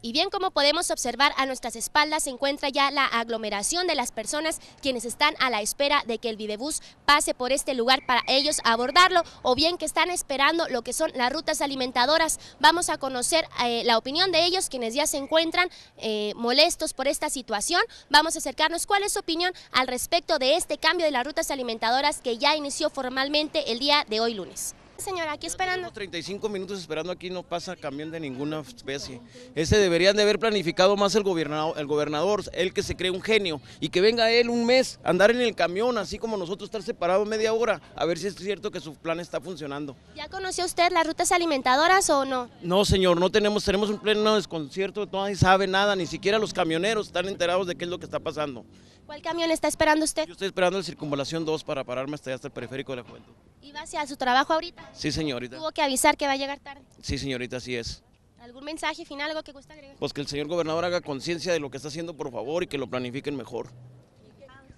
Y bien como podemos observar a nuestras espaldas se encuentra ya la aglomeración de las personas quienes están a la espera de que el videobús pase por este lugar para ellos abordarlo o bien que están esperando lo que son las rutas alimentadoras. Vamos a conocer eh, la opinión de ellos quienes ya se encuentran eh, molestos por esta situación. Vamos a acercarnos cuál es su opinión al respecto de este cambio de las rutas alimentadoras que ya inició formalmente el día de hoy lunes. Señora, aquí esperando. 35 minutos esperando aquí, no pasa camión de ninguna especie. Ese deberían de haber planificado más el gobernador, el gobernador, el que se cree un genio, y que venga él un mes, andar en el camión, así como nosotros estar separados media hora, a ver si es cierto que su plan está funcionando. ¿Ya conoció usted las rutas alimentadoras o no? No, señor, no tenemos, tenemos un pleno desconcierto, nadie sabe nada, ni siquiera los camioneros están enterados de qué es lo que está pasando. ¿Cuál camión está esperando usted? Yo estoy esperando la circunvalación 2 para pararme hasta allá, hasta el periférico de la juventud. ¿Iba hacia su trabajo ahorita? Sí, señorita. ¿Tuvo que avisar que va a llegar tarde? Sí, señorita, así es. ¿Algún mensaje final, algo que gusta agregar? Pues que el señor gobernador haga conciencia de lo que está haciendo, por favor, y que lo planifiquen mejor.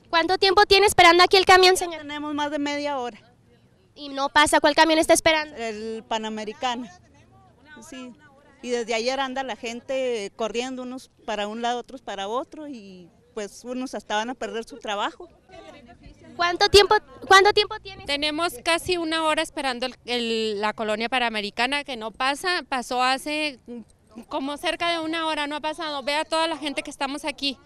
¿Cuánto tiempo tiene esperando aquí el camión, señor? Tenemos más de media hora. ¿Y no pasa? ¿Cuál camión está esperando? El Panamericano. Sí. Y desde ayer anda la gente corriendo, unos para un lado, otros para otro, y pues unos hasta van a perder su trabajo. ¿Cuánto tiempo, cuánto tiempo tiene? Tenemos casi una hora esperando el, la colonia panamericana que no pasa, pasó hace como cerca de una hora, no ha pasado. Vea toda la gente que estamos aquí.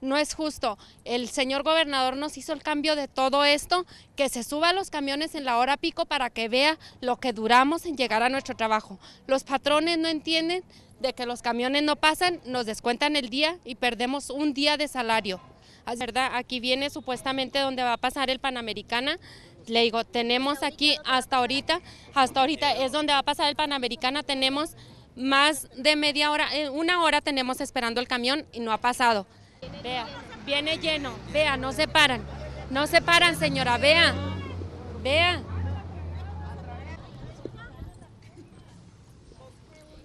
No es justo. El señor gobernador nos hizo el cambio de todo esto, que se suba a los camiones en la hora pico para que vea lo que duramos en llegar a nuestro trabajo. Los patrones no entienden de que los camiones no pasan, nos descuentan el día y perdemos un día de salario. ¿verdad? Aquí viene supuestamente donde va a pasar el Panamericana. Le digo, tenemos aquí hasta ahorita, hasta ahorita es donde va a pasar el Panamericana, tenemos más de media hora, eh, una hora tenemos esperando el camión y no ha pasado. Vea, viene lleno, vea, no se paran, no se paran señora, vea, vea.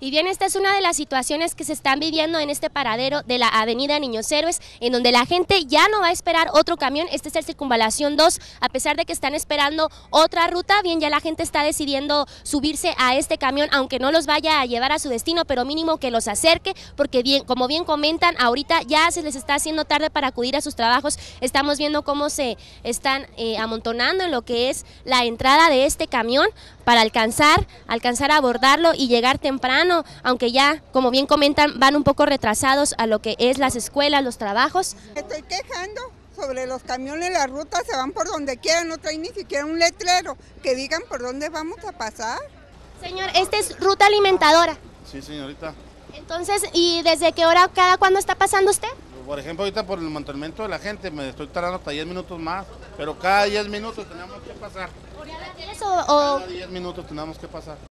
Y bien, esta es una de las situaciones que se están viviendo en este paradero de la avenida Niños Héroes, en donde la gente ya no va a esperar otro camión, este es el Circunvalación 2, a pesar de que están esperando otra ruta, bien, ya la gente está decidiendo subirse a este camión, aunque no los vaya a llevar a su destino, pero mínimo que los acerque, porque bien, como bien comentan, ahorita ya se les está haciendo tarde para acudir a sus trabajos, estamos viendo cómo se están eh, amontonando en lo que es la entrada de este camión para alcanzar, alcanzar a abordarlo y llegar temprano aunque ya, como bien comentan, van un poco retrasados a lo que es las escuelas, los trabajos. Me estoy quejando sobre los camiones, las rutas se van por donde quieran, no traen ni siquiera un letrero que digan por dónde vamos a pasar. Señor, esta es ruta alimentadora. Sí, señorita. Entonces, ¿y desde qué hora, cada cuándo está pasando usted? Por ejemplo, ahorita por el mantenimiento de la gente, me estoy tardando hasta 10 minutos más, pero cada 10 minutos tenemos que pasar. ¿Por o...? Cada 10 minutos tenemos que pasar.